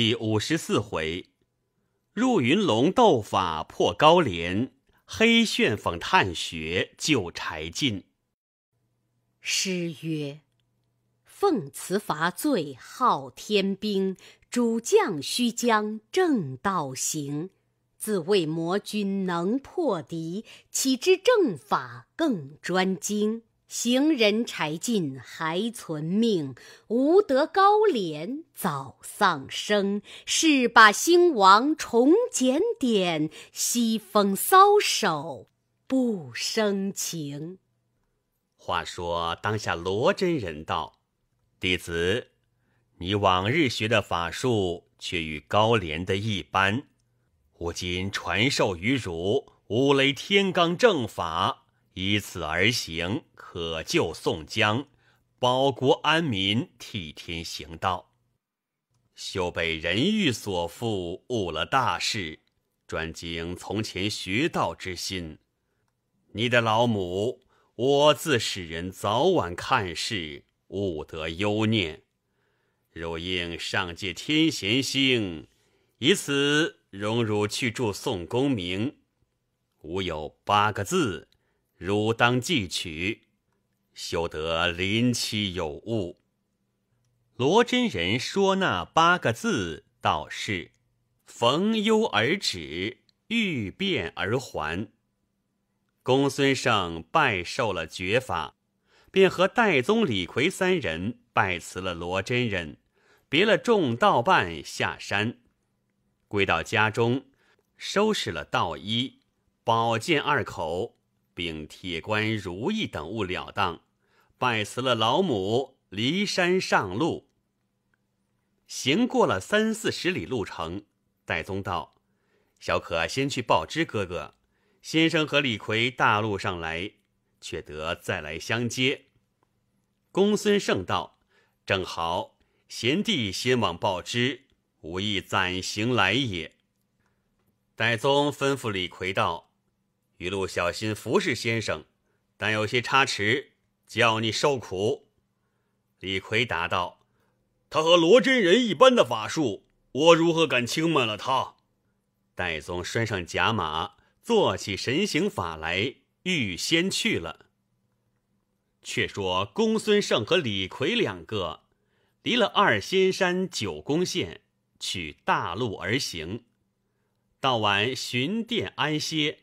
第五十四回，入云龙斗法破高廉，黑旋风探穴救柴进。诗曰：“奉辞伐罪号天兵，主将须将正道行。自谓魔君能破敌，岂知正法更专精。”行人柴进还存命，无德高廉早丧生。誓把兴亡重检点，西风搔首不生情。话说当下，罗真人道：“弟子，你往日学的法术，却与高廉的一般。吾今传授于汝五雷天罡正法。”以此而行，可救宋江，保国安民，替天行道，修被人欲所负，误了大事。专精从前学道之心。你的老母，我自使人早晚看事，勿得忧念。汝应上界天贤星，以此荣辱去助宋公明，吾有八个字。汝当记取，休得临期有误。罗真人说那八个字，倒是逢忧而止，遇变而还。公孙胜拜受了绝法，便和戴宗、李逵三人拜辞了罗真人，别了众道伴下山，归到家中，收拾了道衣、宝剑二口。并铁冠如意等物了当，拜辞了老母，离山上路。行过了三四十里路程，戴宗道：“小可先去报知哥哥，先生和李逵大路上来，却得再来相接。”公孙胜道：“正好，贤弟先往报知，吾亦暂行来也。”戴宗吩咐李逵道。一路小心服侍先生，但有些差池，叫你受苦。”李逵答道：“他和罗真人一般的法术，我如何敢轻慢了他？”戴宗拴上甲马，做起神行法来，欲先去了。却说公孙胜和李逵两个，离了二仙山九宫县，取大路而行，到晚寻殿安歇。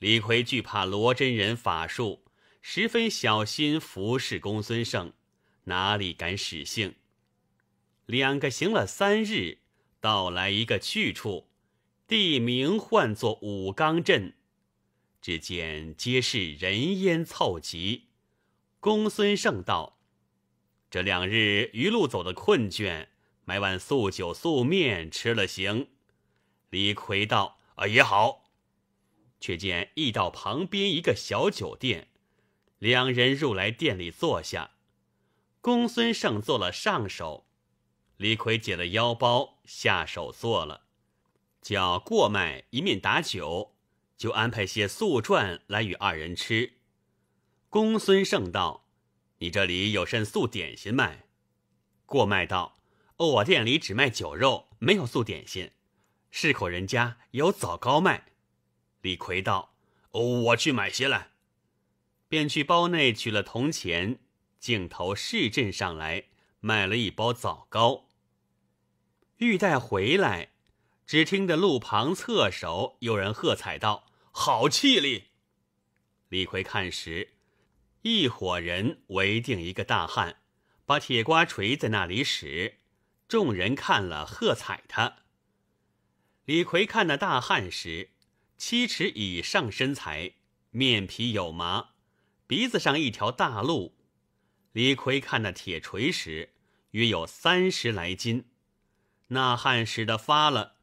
李逵惧怕罗真人法术，十分小心服侍公孙胜，哪里敢使性？两个行了三日，到来一个去处，地名唤作武冈镇。只见皆是人烟凑集。公孙胜道：“这两日一路走的困倦，买碗素酒素面吃了行。”李逵道：“啊，也好。”却见驿道旁边一个小酒店，两人入来店里坐下。公孙胜做了上手，李逵解了腰包下手做了。叫过迈一面打酒，就安排些素馔来与二人吃。公孙胜道：“你这里有甚素点心卖？”过迈道：“哦，我店里只卖酒肉，没有素点心。是口人家有枣糕卖。”李逵道：“哦，我去买些来。”便去包内取了铜钱，径投市镇上来，买了一包枣糕。玉带回来，只听得路旁侧手有人喝彩道：“好气力！”李逵看时，一伙人围定一个大汉，把铁瓜锤在那里使，众人看了喝彩他。李逵看那大汉时，七尺以上身材，面皮有麻，鼻子上一条大路，李逵看那铁锤时，约有三十来斤。那汉使得发了，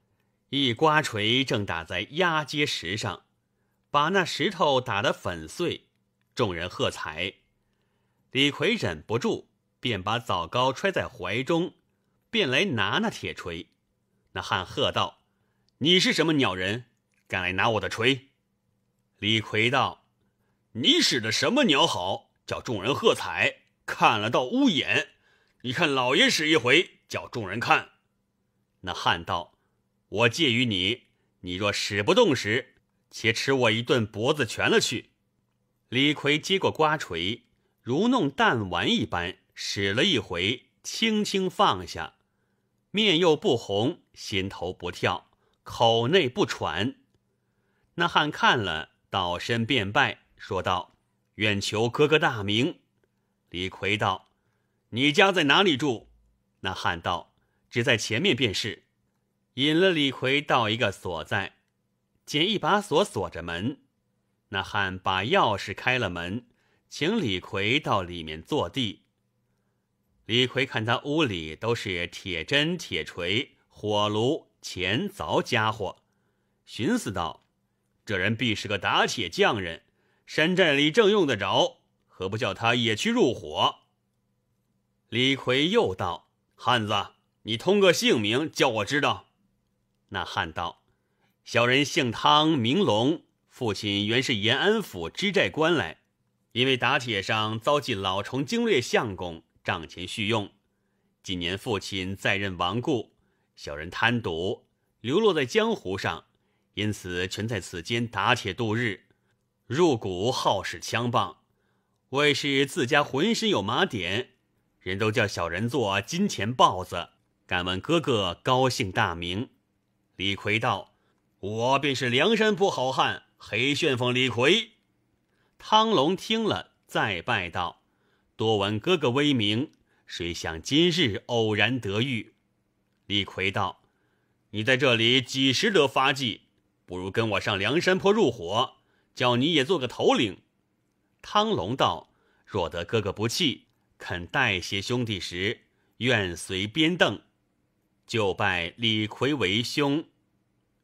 一刮锤正打在压街石上，把那石头打得粉碎。众人喝彩。李逵忍不住，便把枣糕揣在怀中，便来拿那铁锤。那汉喝道：“你是什么鸟人？”敢来拿我的锤！李逵道：“你使的什么鸟好，叫众人喝彩！看了到污眼。你看老爷使一回，叫众人看。”那汉道：“我介于你，你若使不动时，且吃我一顿脖子拳了去。”李逵接过瓜锤，如弄弹丸一般使了一回，轻轻放下，面又不红，心头不跳，口内不喘。那汉看了，倒身便拜，说道：“愿求哥哥大名。”李逵道：“你家在哪里住？”那汉道：“只在前面便是。”引了李逵到一个所在，见一把锁锁着门。那汉把钥匙开了门，请李逵到里面坐地。李逵看他屋里都是铁针、铁锤、火炉、钱凿家伙，寻思道：这人必是个打铁匠人，山寨里正用得着，何不叫他也去入伙？李逵又道：“汉子，你通个姓名，叫我知道。”那汉道：“小人姓汤，名龙，父亲原是延安府知寨官来，因为打铁上遭际老虫精略相公帐前叙用，今年父亲在任亡故，小人贪赌，流落在江湖上。”因此，全在此间打铁度日，入骨好使枪棒，为是自家浑身有麻点，人都叫小人做金钱豹子。敢问哥哥高姓大名？李逵道：“我便是梁山泊好汉黑旋风李逵。”汤龙听了，再拜道：“多闻哥哥威名，谁想今日偶然得遇。”李逵道：“你在这里几时得发迹？”不如跟我上梁山坡入伙，叫你也做个头领。汤龙道：“若得哥哥不弃，肯带些兄弟时，愿随边等。就拜李逵为兄。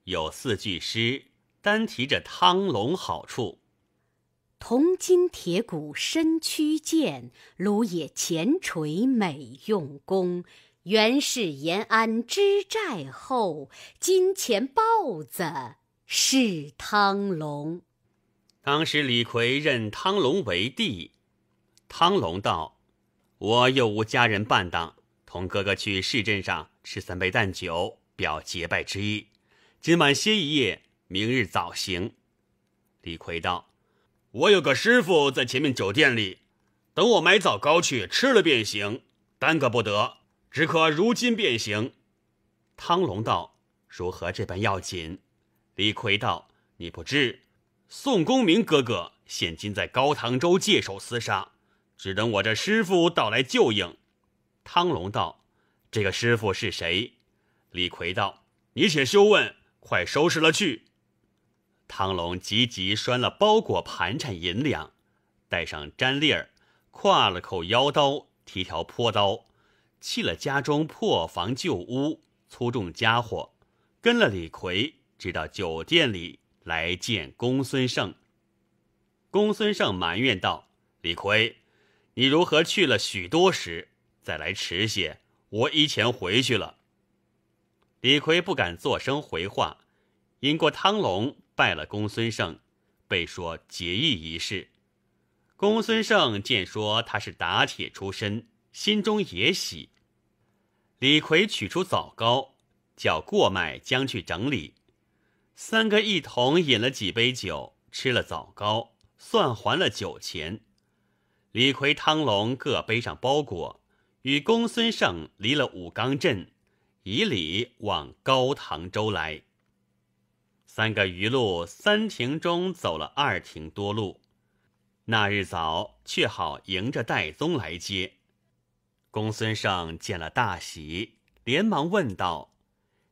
有四句诗，单提着汤龙好处：铜筋铁骨身躯健，芦野前垂美用功。原是延安知寨后，金钱豹子。”是汤龙。当时李逵认汤龙为弟。汤龙道：“我又无家人伴当，同哥哥去市镇上吃三杯淡酒，表结拜之意。今晚歇一夜，明日早行。”李逵道：“我有个师傅在前面酒店里，等我买枣糕去吃了便行，耽搁不得，只可如今便行。”汤龙道：“如何这般要紧？”李逵道：“你不知，宋公明哥哥现今在高唐州界首厮杀，只等我这师傅到来救应。”汤龙道：“这个师傅是谁？”李逵道：“你且休问，快收拾了去。”汤龙急急拴了包裹、盘缠、银两，带上毡笠儿，挎了口腰刀，提条坡刀，弃了家中破房旧屋，粗重家伙，跟了李逵。直到酒店里来见公孙胜，公孙胜埋怨道：“李逵，你如何去了许多时，再来迟些？我以前回去了。”李逵不敢作声回话，引过汤龙拜了公孙胜，被说结义一事。公孙胜见说他是打铁出身，心中也喜。李逵取出枣糕，叫过麦将去整理。三个一同饮了几杯酒，吃了枣糕，算还了酒钱。李逵、汤龙各背上包裹，与公孙胜离了武冈镇，以礼往高唐州来。三个余路三停中走了二停多路，那日早却好迎着戴宗来接。公孙胜见了大喜，连忙问道：“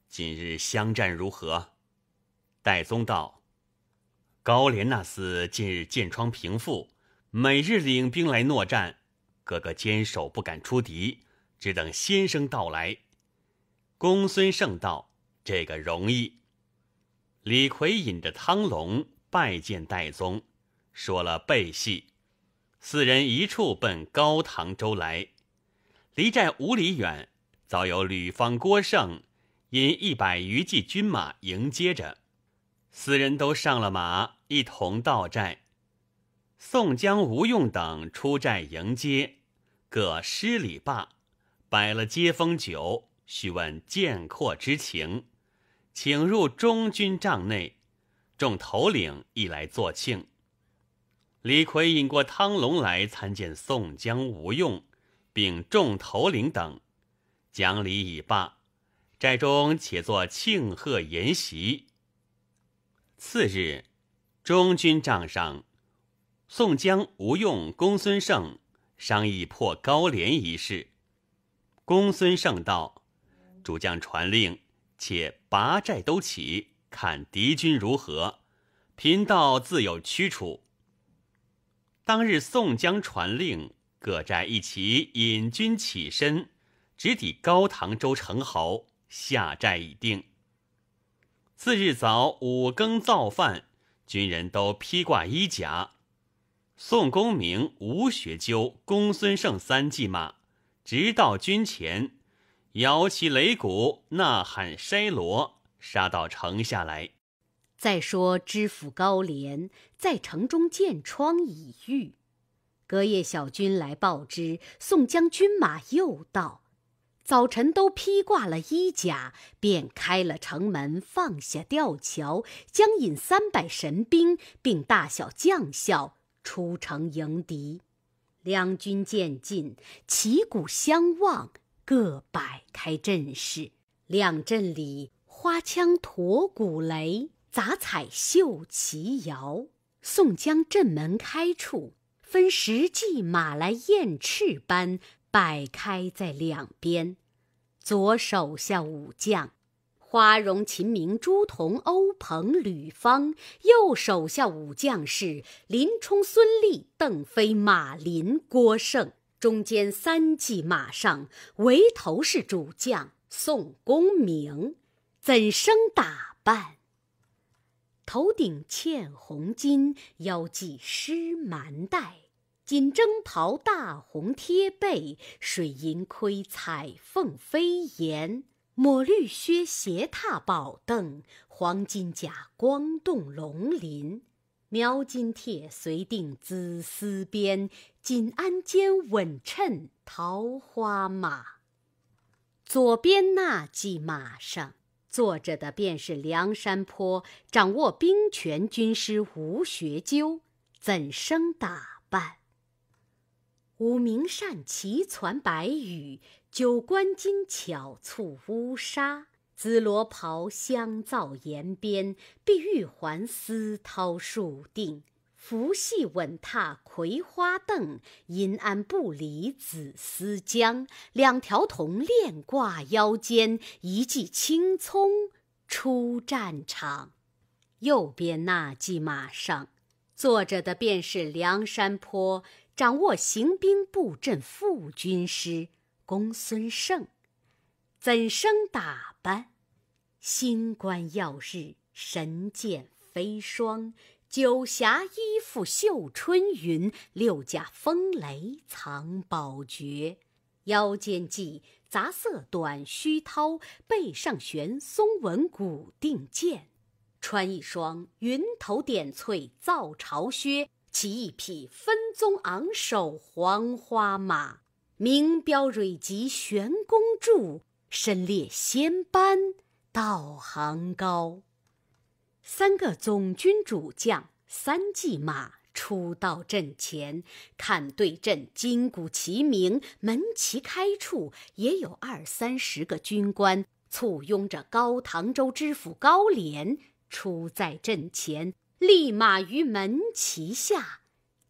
今日相战如何？”戴宗道：“高廉那厮近日箭窗平复，每日领兵来诺战，哥哥坚守不敢出敌，只等先生到来。”公孙胜道：“这个容易。”李逵引着汤隆拜见戴宗，说了背戏，四人一处奔高唐州来，离寨五里远，早有吕方、郭盛引一百余骑军马迎接着。四人都上了马，一同到寨。宋江、吴用等出寨迎接，各施礼罢，摆了接风酒，叙问剑客之情，请入中军帐内。众头领亦来作庆。李逵引过汤龙来参见宋江、吴用，并众头领等，讲礼已罢，寨中且作庆贺筵席。次日，中军帐上，宋江、吴用、公孙胜商议破高廉一事。公孙胜道：“主将传令，且拔寨都起，看敌军如何。贫道自有驱除。”当日，宋江传令，各寨一起引军起身，直抵高唐州城壕，下寨已定。次日早五更造饭，军人都披挂衣甲，宋公明、吴学究、公孙胜三骑马，直到军前，摇旗擂鼓，呐喊筛锣，杀到城下来。再说知府高廉在城中见窗已闭，隔夜小军来报之，宋江军马又到。早晨都披挂了衣甲，便开了城门，放下吊桥，将引三百神兵，并大小将校出城迎敌。两军渐近，旗鼓相望，各摆开阵势。两阵里花枪、驼鼓、雷、杂彩、绣旗摇。宋江阵门开处，分十骑马来燕翅般摆开在两边。左手下武将：花荣、秦明、朱仝、欧鹏、吕方；右手下武将是林冲、孙立、邓飞、马林、郭盛。中间三骑马上，唯头是主将宋公明，怎生打扮？头顶嵌红金，腰系湿蛮带。锦征袍大红贴背，水银盔彩凤飞檐，抹绿靴斜踏宝凳，黄金甲光动龙鳞，描金帖随定紫丝鞭，锦鞍肩稳衬桃花马。左边那骑马上坐着的便是梁山泊掌握兵权军师吴学究，怎生打扮？五明善骑攒白羽，九官金巧蹙乌纱。紫罗袍香皂沿边，碧玉环丝绦数定。拂细稳踏葵花凳，银鞍不离紫丝缰。两条铜链挂腰间，一骑青葱出战场。右边那骑马上，坐着的便是梁山坡。掌握行兵布阵副军师公孙胜，怎生打扮？星冠耀日，神剑飞霜；九霞衣服绣春云，六甲风雷藏宝诀，腰间系杂色短须绦，背上悬松纹古定剑。穿一双云头点翠皂朝靴，骑一匹分。宗昂首黄花马，名标瑞吉悬弓柱，身列仙班道行高。三个总军主将三骑马出到阵前，看对阵金鼓齐鸣，门旗开处也有二三十个军官簇拥着高唐州知府高廉出在阵前，立马于门旗下。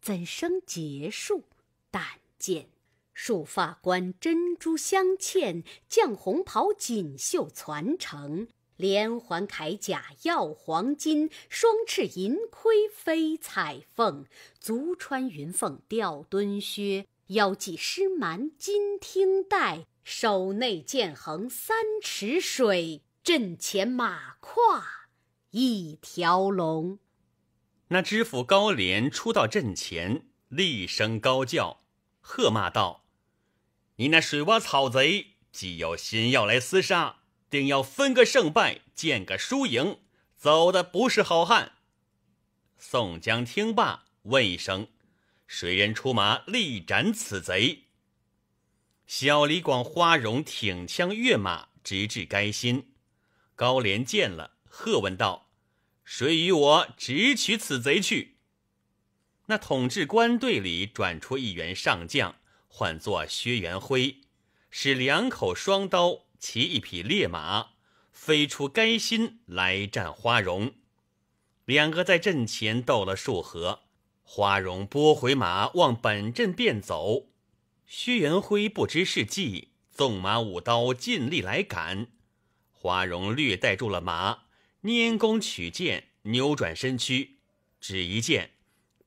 怎生结束？但见束发冠，珍珠镶嵌；绛红袍，锦绣攒成；连环铠甲耀黄金，双翅银盔飞彩凤；足穿云凤吊蹲靴，腰系狮蛮金听带；手内剑横三尺水，阵前马跨一条龙。那知府高廉出到阵前，厉声高叫，喝骂道：“你那水洼草贼，既有心要来厮杀，定要分个胜败，见个输赢，走的不是好汉。”宋江听罢，问一声：“谁人出马，力斩此贼？”小李广花荣挺枪跃马，直至该心。高廉见了，喝问道。谁与我直取此贼去？那统制官队里转出一员上将，唤作薛元辉，使两口双刀，骑一匹烈马，飞出垓心来战花荣。两个在阵前斗了数合，花荣拨回马往本阵便走。薛元辉不知是计，纵马舞刀尽力来赶。花荣略带住了马。拈弓取箭，扭转身躯，只一箭，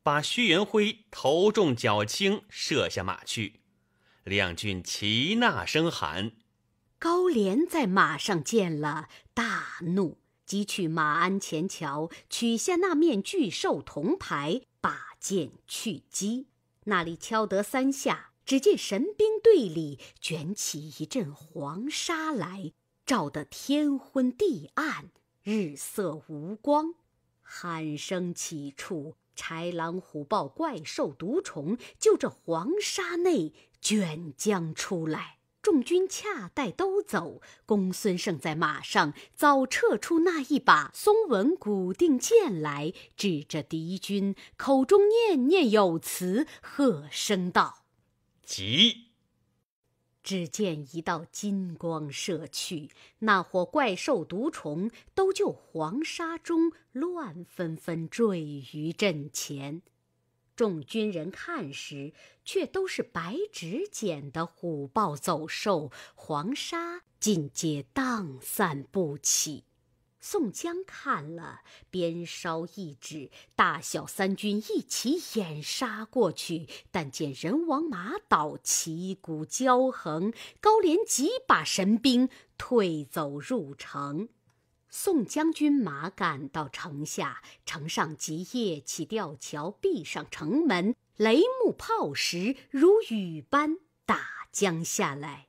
把薛元辉头重脚轻射下马去。两军齐呐声喊，高廉在马上见了，大怒，即去马鞍前桥取下那面巨兽铜牌，把剑去击。那里敲得三下，只见神兵队里卷起一阵黄沙来，照得天昏地暗。日色无光，喊声起处，豺狼虎豹、怪兽毒虫，就这黄沙内卷将出来。众军恰待都走，公孙胜在马上早撤出那一把松纹古定剑来，指着敌军，口中念念有词，喝声道：“急！”只见一道金光射去，那伙怪兽毒虫都就黄沙中乱纷纷坠于阵前。众军人看时，却都是白纸剪的虎豹走兽，黄沙尽皆荡散不起。宋江看了，边烧一纸，大小三军一起掩杀过去。但见人亡马倒，旗鼓交横。高廉几把神兵退走入城。宋将军马赶到城下，城上即夜起吊桥，闭上城门，雷木炮石如雨般打将下来。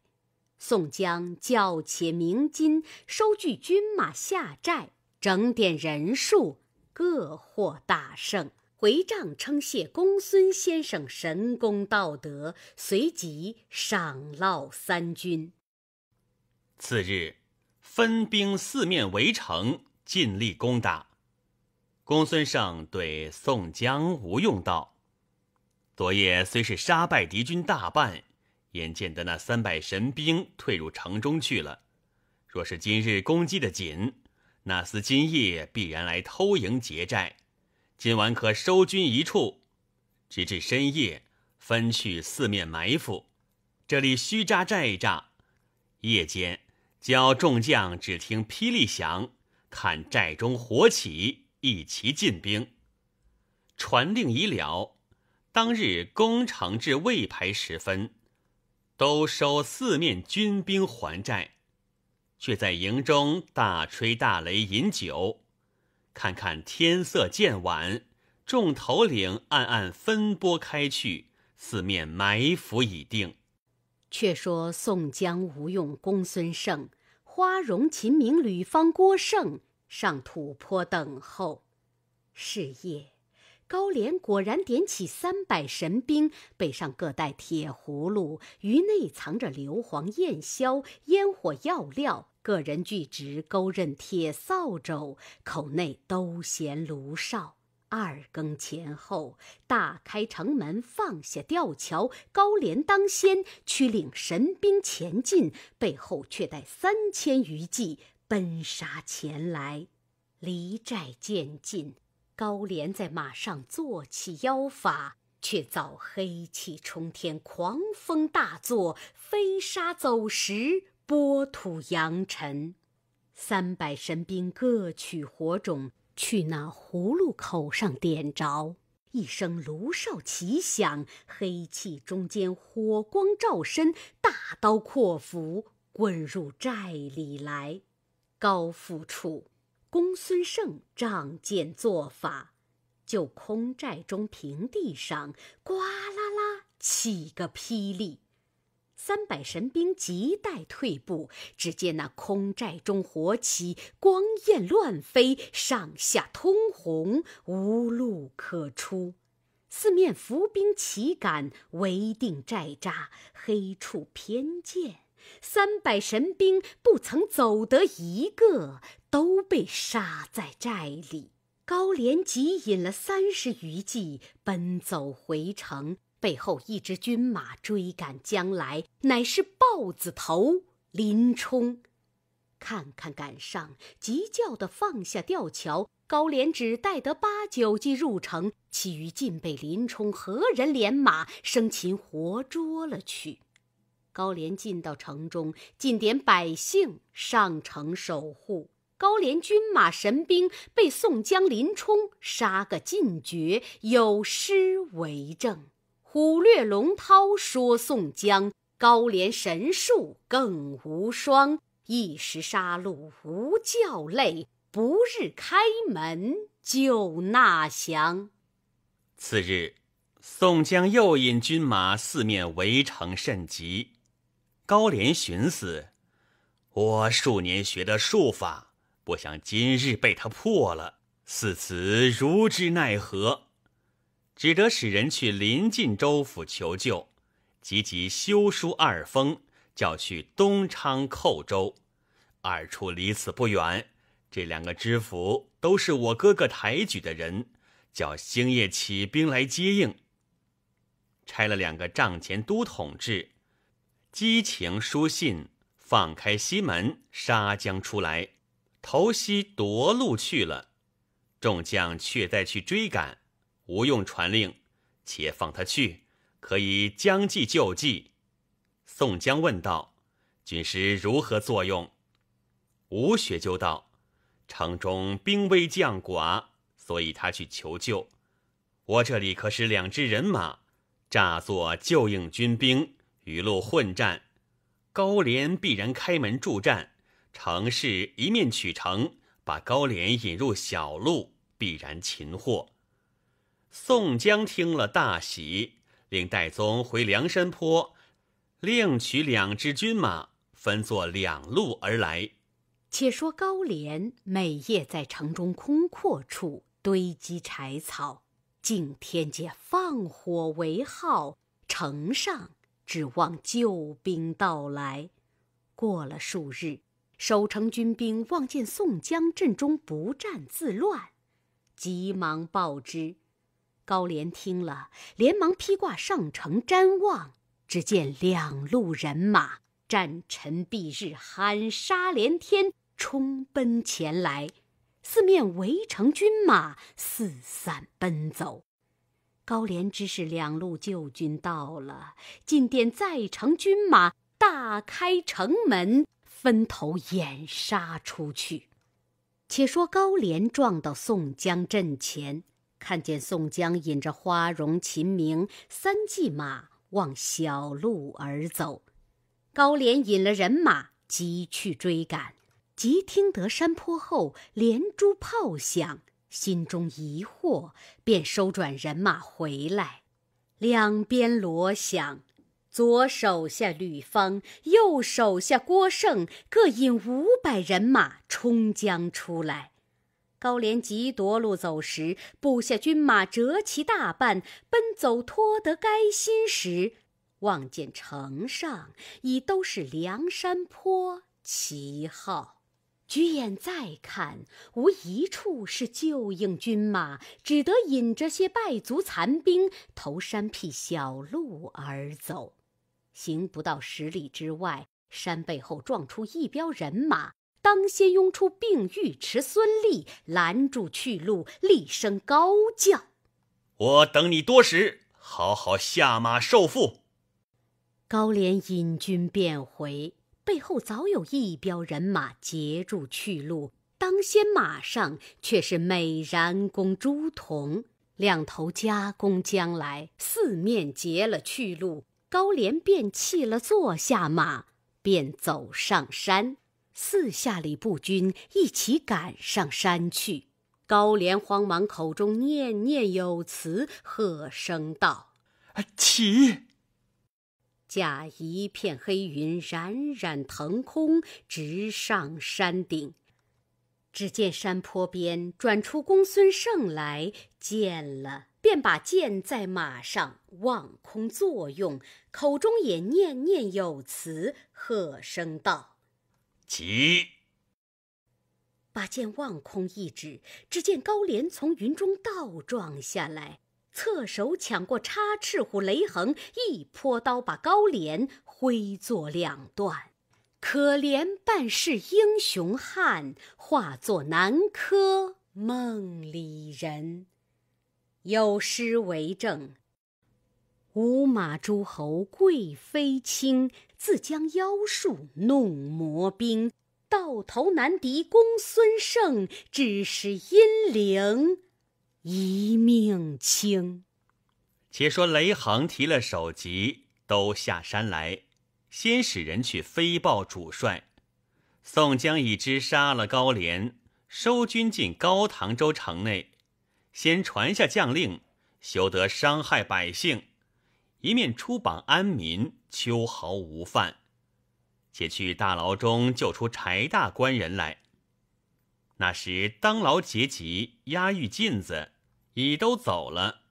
宋江叫且鸣金，收据军马下寨，整点人数，各获大胜，回帐称谢公孙先生神功道德，随即赏烙三军。次日，分兵四面围城，尽力攻打。公孙胜对宋江、吴用道：“昨夜虽是杀败敌军大半。”眼见得那三百神兵退入城中去了。若是今日攻击的紧，那厮今夜必然来偷营劫寨。今晚可收军一处，直至深夜，分去四面埋伏。这里虚扎寨一夜间教众将只听霹雳响，看寨中火起，一齐进兵。传令已了。当日攻城至未牌时分。都收四面军兵还债，却在营中大吹大擂饮酒。看看天色渐晚，众头领暗暗分拨开去，四面埋伏已定。却说宋江、吴用、公孙胜、花荣、秦明、吕方、郭盛上土坡等候。是夜。高廉果然点起三百神兵，背上各带铁葫芦，于内藏着硫磺焰硝烟火药料；个人俱执钩刃铁扫帚，口内都衔炉哨。二更前后，大开城门，放下吊桥。高廉当先，驱领神兵前进，背后却带三千余骑奔杀前来，离寨渐近。高廉在马上坐起妖法，却早黑气冲天，狂风大作，飞沙走石，波土扬尘。三百神兵各取火种，去那葫芦口上点着。一声卢哨齐响，黑气中间火光照身，大刀阔斧滚入寨里来。高复处。公孙胜仗剑作法，就空寨中平地上，呱啦啦起个霹雳。三百神兵急待退步，只见那空寨中火起，光焰乱飞，上下通红，无路可出。四面伏兵齐赶，围定寨栅，黑处偏见。三百神兵不曾走得一个。都被杀在寨里。高廉急引了三十余骑奔走回城，背后一支军马追赶将来，乃是豹子头林冲。看看赶上，急叫的放下吊桥。高廉只带得八九骑入城，其余尽被林冲何人连马生擒活捉了去。高廉进到城中，尽点百姓上城守护。高廉军马神兵被宋江林冲杀个尽绝，有诗为证：“虎掠龙涛说宋江，高廉神术更无双。一时杀戮无教泪，不日开门就纳降。”次日，宋江又引军马四面围城甚急。高廉寻思：“我数年学的术法。”不想今日被他破了，似此如之奈何？只得使人去临近州府求救，急急修书二封，叫去东昌、寇州，二处离此不远。这两个知府都是我哥哥抬举的人，叫星夜起兵来接应。拆了两个帐前都统制，激情书信，放开西门杀将出来。投西夺路去了，众将却在去追赶。吴用传令，且放他去，可以将计就计。宋江问道：“军师如何作用？”吴学究道：“城中兵危将寡，所以他去求救。我这里可使两支人马，诈作救应军兵，与路混战。高廉必然开门助战。”城氏一面取城，把高廉引入小路，必然擒获。宋江听了大喜，令戴宗回梁山坡，另取两只军马，分作两路而来。且说高廉每夜在城中空阔处堆积柴草，敬天界放火为号，城上指望救兵到来。过了数日。守城军兵望见宋江阵中不战自乱，急忙报之。高廉听了，连忙披挂上城瞻望，只见两路人马战尘蔽日，喊杀连天，冲奔前来，四面围城军马四散奔走。高廉知是两路救军到了，进殿再城军马大开城门。分头掩杀出去。且说高廉撞到宋江阵前，看见宋江引着花荣、秦明三骑马往小路而走，高廉引了人马急去追赶，即听得山坡后连珠炮响，心中疑惑，便收转人马回来，两边锣响。左手下吕方，右手下郭盛，各引五百人马冲江出来。高廉急夺路走时，部下军马折其大半，奔走脱得该心时，望见城上已都是梁山坡旗号，举眼再看，无一处是旧应军马，只得引着些败卒残兵，投山僻小路而走。行不到十里之外，山背后撞出一彪人马，当先拥出病尉迟孙立，拦住去路，厉声高叫：“我等你多时，好好下马受缚。”高廉引军便回，背后早有一彪人马截住去路，当先马上却是美髯公朱仝，两头加攻将来，四面截了去路。高廉便弃了坐下马，便走上山，四下里步军一起赶上山去。高廉慌忙口中念念有词，喝声道：“起！”驾一片黑云冉冉腾空，直上山顶。只见山坡边转出公孙胜来，见了。便把剑在马上望空作用，口中也念念有词，喝声道：“急！”把剑望空一指，只见高廉从云中倒撞下来，侧手抢过插翅虎雷横一泼刀，把高廉挥作两段。可怜半世英雄汉，化作南柯梦里人。有诗为证：“五马诸侯贵，妃卿自将妖术弄魔兵。到头难敌公孙胜，只是阴灵一命轻。”且说雷横提了首级，都下山来，先使人去飞报主帅宋江，已知杀了高廉，收军进高唐州城内。先传下将令，休得伤害百姓；一面出榜安民，秋毫无犯。且去大牢中救出柴大官人来。那时当牢结吉押狱禁子已都走了，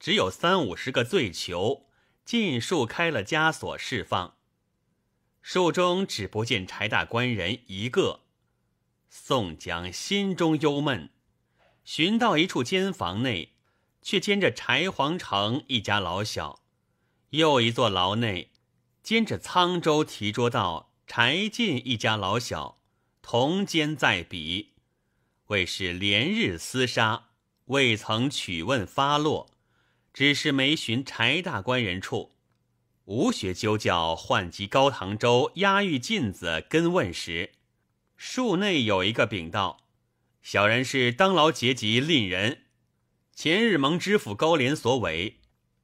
只有三五十个罪囚，尽数开了枷锁释放。树中只不见柴大官人一个，宋江心中忧闷。寻到一处间房内，却兼着柴皇城一家老小；又一座牢内，兼着沧州提捉道柴进一家老小，同监在彼。为是连日厮杀，未曾取问发落，只是没寻柴大官人处。吴学究叫唤及高唐州押狱进子跟问时，树内有一个禀道。小人是当劳阶吉令人，前日蒙知府高廉所委，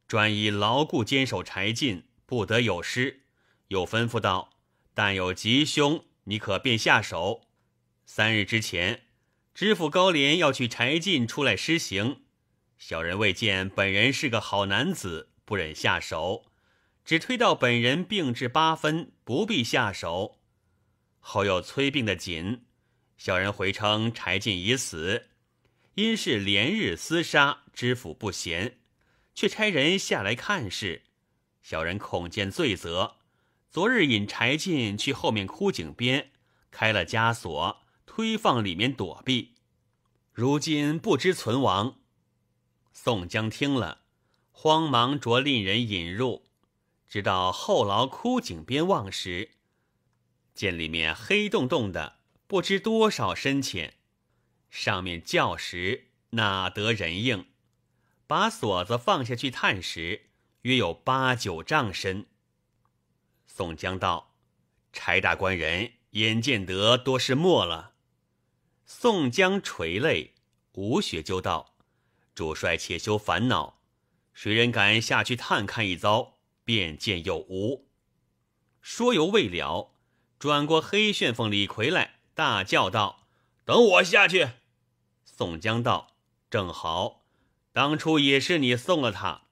专以牢固坚守柴进，不得有失。又吩咐道：“但有吉凶，你可便下手。”三日之前，知府高廉要去柴进出来施行，小人未见本人是个好男子，不忍下手，只推到本人病至八分，不必下手。后又催病的紧。小人回称柴进已死，因是连日厮杀，知府不贤，却差人下来看事。小人恐见罪责，昨日引柴进去后面枯井边，开了枷锁，推放里面躲避，如今不知存亡。宋江听了，慌忙着令人引入，直到后牢枯井边望时，见里面黑洞洞的。不知多少深浅，上面叫时哪得人应？把锁子放下去探时，约有八九丈深。宋江道：“柴大官人眼见得多是没了。”宋江垂泪。吴学究道：“主帅且休烦恼，谁人敢下去探看一遭，便见有无？”说犹未了，转过黑旋风李逵来。大叫道：“等我下去。”宋江道：“正好，当初也是你送了他。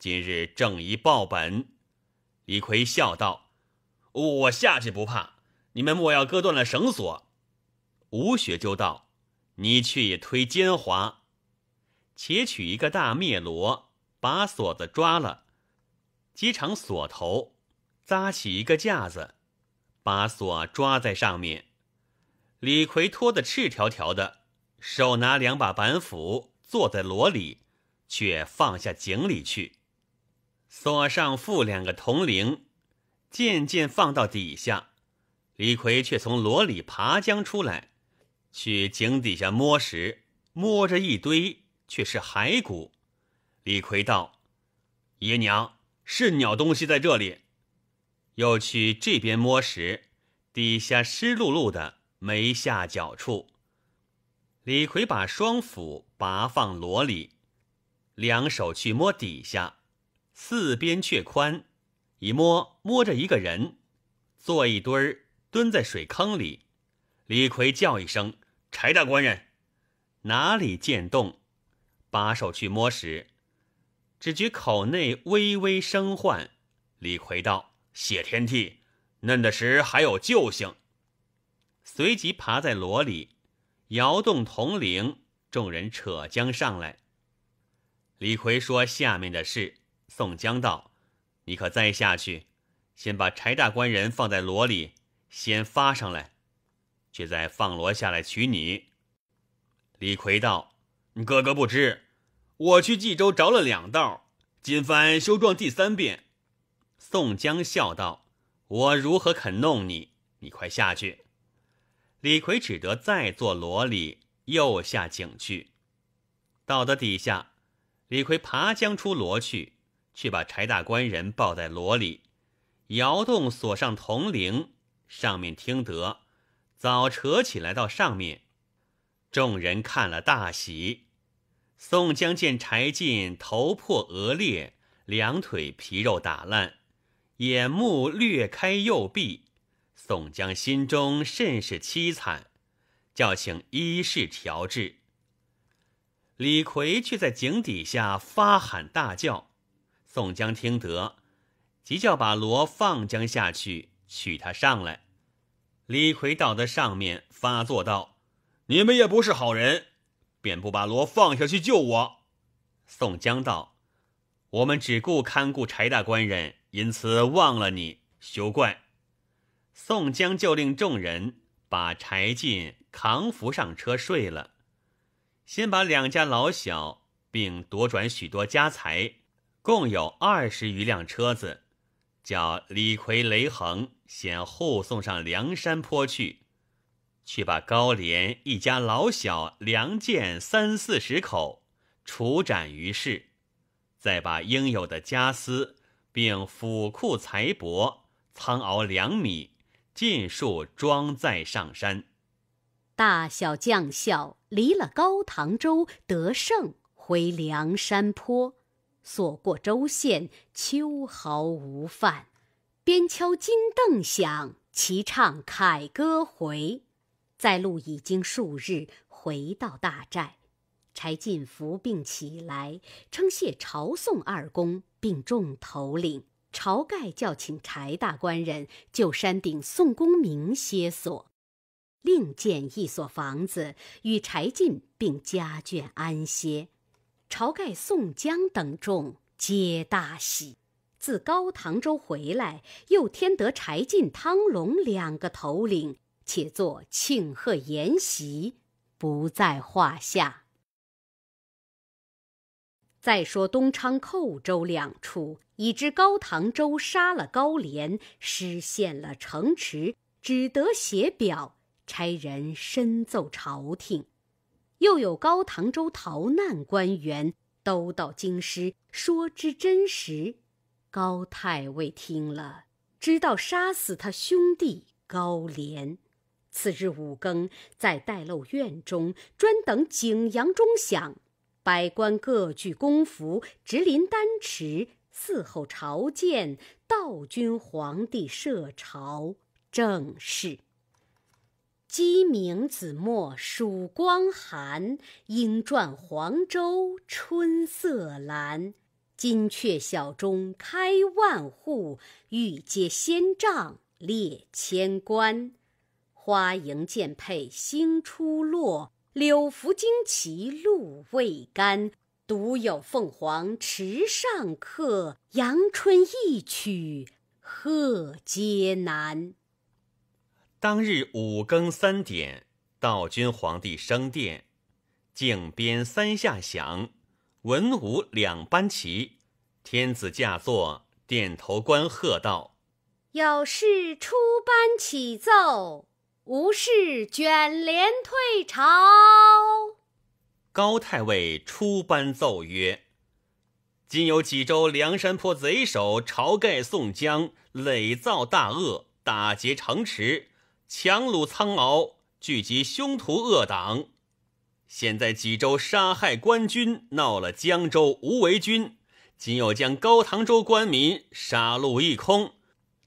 今日正一报本。”李逵笑道：“我下去不怕，你们莫要割断了绳索。”吴雪就道：“你去推奸猾，且取一个大篾箩，把锁子抓了，机场锁头，扎起一个架子，把锁抓在上面。”李逵脱得赤条条的，手拿两把板斧，坐在箩里，却放下井里去，锁上副两个铜铃，渐渐放到底下。李逵却从箩里爬将出来，去井底下摸时，摸着一堆，却是骸骨。李逵道：“爷娘是鸟东西在这里。”又去这边摸时，底下湿漉漉的。眉下角处，李逵把双斧拔放箩里，两手去摸底下，四边却宽。一摸摸着一个人，坐一堆儿蹲在水坑里。李逵叫一声：“柴大官人，哪里见动？”把手去摸时，只觉口内微微生唤。李逵道：“谢天替，嫩的时还有救性。”随即爬在箩里，摇动铜铃，众人扯将上来。李逵说：“下面的事。”宋江道：“你可再下去，先把柴大官人放在箩里，先发上来，却再放箩下来取你。”李逵道：“哥哥不知，我去冀州着了两道，今番休撞第三遍。”宋江笑道：“我如何肯弄你？你快下去。”李逵只得再坐罗里，又下井去。到的底下，李逵爬将出罗去，却把柴大官人抱在罗里，摇动锁上铜铃。上面听得，早扯起来到上面。众人看了大喜。宋江见柴进头破额裂，两腿皮肉打烂，眼目略开，右臂。宋江心中甚是凄惨，叫请医士调治。李逵却在井底下发喊大叫。宋江听得，即叫把罗放江下去，取他上来。李逵到的上面，发作道：“你们也不是好人，便不把罗放下去救我。”宋江道：“我们只顾看顾柴大官人，因此忘了你，休怪。”宋江就令众人把柴进扛扶上车睡了，先把两家老小并夺转许多家财，共有二十余辆车子，叫李逵、雷横先护送上梁山坡去，去把高廉一家老小梁健三四十口处斩于市，再把应有的家私并府库财帛、仓熬粮米。尽数装载上山，大小将校离了高唐州，得胜回梁山坡，所过州县，秋毫无犯。边敲金镫响，齐唱凯歌回。在路已经数日，回到大寨，柴进伏病起来，称谢朝宋二公，并众头领。晁盖叫请柴大官人就山顶宋公明歇所，另建一所房子与柴进并家眷安歇。晁盖、宋江等众皆大喜。自高唐州回来，又添得柴进、汤龙两个头领，且做庆贺筵席，不在话下。再说东昌、寇州两处，已知高唐州杀了高廉，失陷了城池，只得写表差人申奏朝廷。又有高唐州逃难官员都到京师，说之真实。高太尉听了，知道杀死他兄弟高廉。次日五更，在待漏院中专等景阳钟响。百官各具公服，执临丹池，伺候朝见。道君皇帝设朝，正是。鸡鸣子墨曙光寒，莺啭黄州春色阑。金阙晓钟开万户，玉阶仙帐列千官。花迎剑佩星出落。柳拂旌旗露未干，独有凤凰池上客。阳春一曲贺皆难。当日五更三点，道君皇帝升殿，靖边三下响，文武两班齐。天子驾坐，点头观贺道：有事出班启奏。无事卷帘退朝。高太尉出班奏曰：“今有济州梁山坡贼首晁盖、宋江，累造大恶，打劫城池，强掳苍廒，聚集凶徒恶党。现在济州杀害官军，闹了江州无为军。今又将高唐州官民杀戮一空，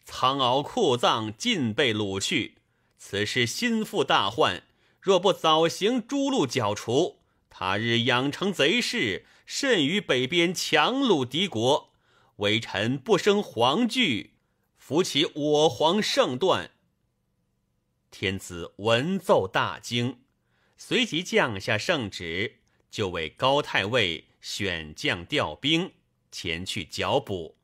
苍獒、库藏尽被掳去。”此事心腹大患，若不早行诛戮剿除，他日养成贼势，甚于北边强虏敌国。微臣不生惶惧，扶起我皇圣断。天子闻奏大惊，随即降下圣旨，就为高太尉选将调兵，前去剿捕，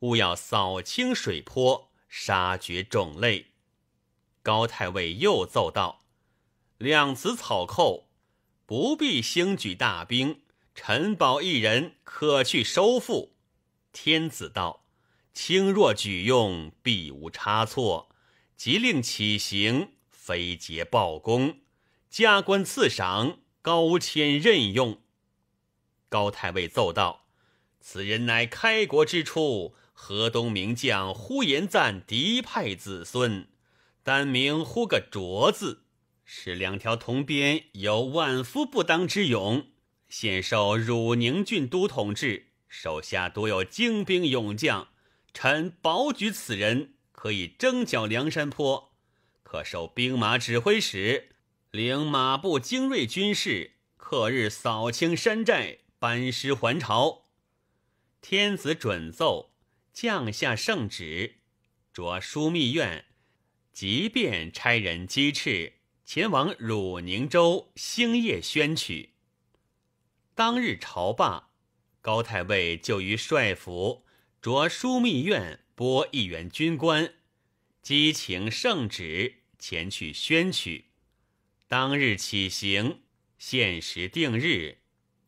务要扫清水坡，杀绝种类。高太尉又奏道：“两子草寇，不必兴举大兵，臣保一人可去收复。”天子道：“轻若举用，必无差错。即令起行，非捷报功，加官赐赏，高迁任用。”高太尉奏道：“此人乃开国之初河东名将呼延赞嫡派子孙。”单名呼个卓字，使两条铜鞭，有万夫不当之勇。现受汝宁郡都统制，手下多有精兵勇将。臣保举此人，可以征剿梁山坡，可受兵马指挥使，领马步精锐军士，克日扫清山寨，班师还朝。天子准奏，降下圣旨，着枢密院。即便差人鸡翅前往汝宁州兴夜宣取，当日朝罢，高太尉就于帅府着枢密院拨一员军官，激情圣旨前去宣取，当日起行，限时定日，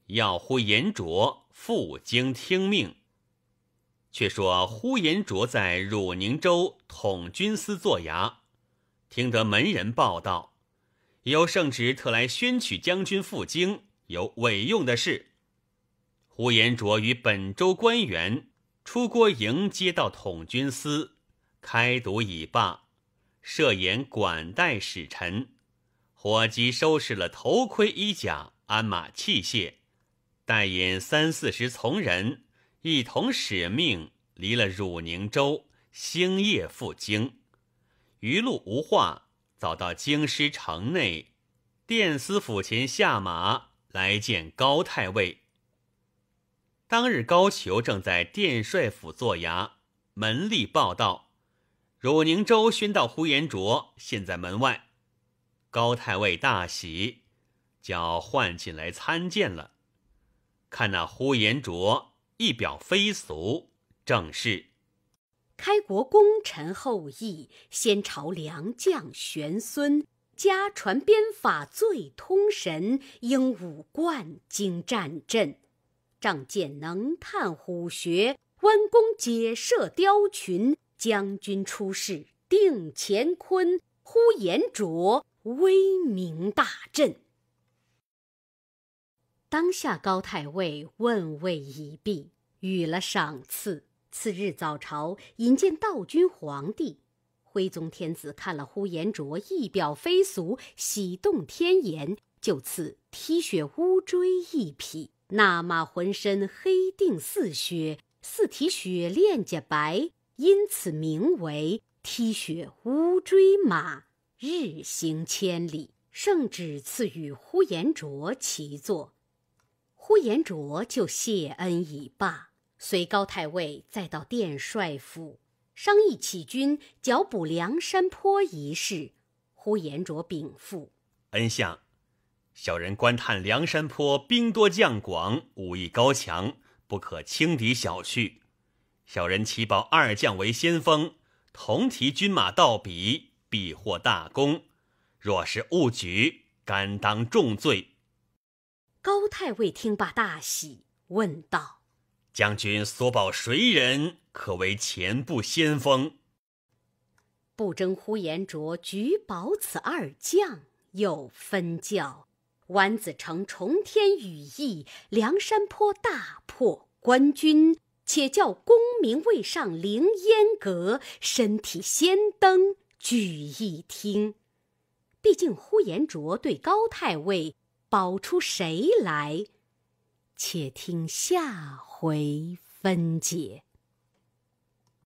要呼银卓赴京听命。却说呼延灼在汝宁州统军司做衙，听得门人报道，有圣旨特来宣取将军赴京，有委用的事。呼延灼与本州官员出郭迎接，到统军司开读已罢，设宴管待使臣。伙计收拾了头盔、衣甲、鞍马器械，带引三四十从人。一同使命离了汝宁州，星夜赴京，余路无话，早到京师城内，殿司府前下马来见高太尉。当日高俅正在殿帅府做衙，门吏报道：汝宁州宣到呼延灼，现在门外。高太尉大喜，叫唤进来参见了。看那呼延灼。一表非俗，正是开国功臣后裔，先朝良将玄孙，家传鞭法最通神，英武冠惊战阵，仗剑能探虎穴，弯弓解射雕群，将军出世定乾坤，呼延灼威名大振。当下高太尉问慰已毕，予了赏赐。次日早朝，引见道君皇帝。徽宗天子看了呼延灼一表非俗，喜动天颜，就赐踢雪乌骓一匹。那马浑身黑定似雪，四蹄雪链加白，因此名为踢雪乌骓马。日行千里，圣旨赐予呼延灼骑坐。呼延灼就谢恩已罢，随高太尉再到殿帅府商议起军剿捕梁山坡一事。呼延灼禀赋：“恩相：“小人观叹梁山坡兵多将广，武艺高强，不可轻敌小觑。小人乞保二将为先锋，同提军马到彼，必获大功。若是误举，甘当重罪。”高太尉听罢大喜，问道：“将军所保谁人，可为前部先锋？”不争呼延灼举保此二将，又分教：丸子成重天羽翼，梁山坡大破官军。且叫功名未上凌烟阁，身体先登举一听。毕竟呼延灼对高太尉。保出谁来？且听下回分解。